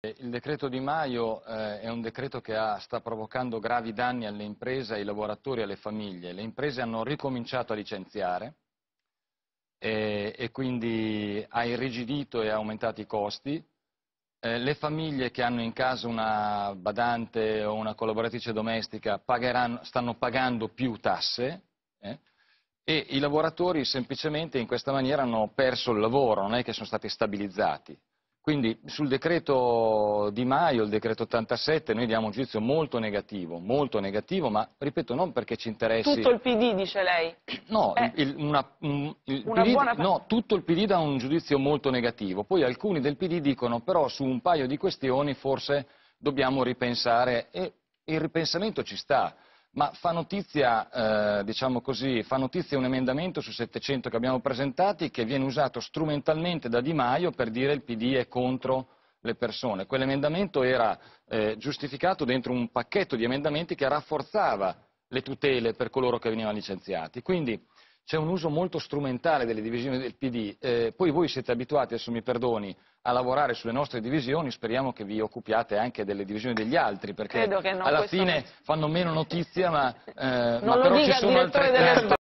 Eh, il decreto Di Maio eh, è un decreto che ha, sta provocando gravi danni alle imprese, ai lavoratori e alle famiglie. Le imprese hanno ricominciato a licenziare eh, e quindi ha irrigidito e ha aumentato i costi. Eh, le famiglie che hanno in casa una badante o una collaboratrice domestica stanno pagando più tasse eh, e i lavoratori semplicemente in questa maniera hanno perso il lavoro, non è che sono stati stabilizzati. Quindi sul decreto Di Maio, il decreto 87, noi diamo un giudizio molto negativo, molto negativo, ma ripeto non perché ci interessi... Tutto il PD dice lei? No, eh, il, una, un, il PD, buona... no, tutto il PD dà un giudizio molto negativo, poi alcuni del PD dicono però su un paio di questioni forse dobbiamo ripensare e il ripensamento ci sta. Ma fa notizia, eh, diciamo così, fa notizia, un emendamento su 700 che abbiamo presentati che viene usato strumentalmente da Di Maio per dire il PD è contro le persone. Quell'emendamento era eh, giustificato dentro un pacchetto di emendamenti che rafforzava le tutele per coloro che venivano licenziati. Quindi c'è un uso molto strumentale delle divisioni del PD, eh, poi voi siete abituati, adesso mi perdoni, a lavorare sulle nostre divisioni, speriamo che vi occupiate anche delle divisioni degli altri, perché alla fine non... fanno meno notizia, ma, eh, ma però ci sono altre...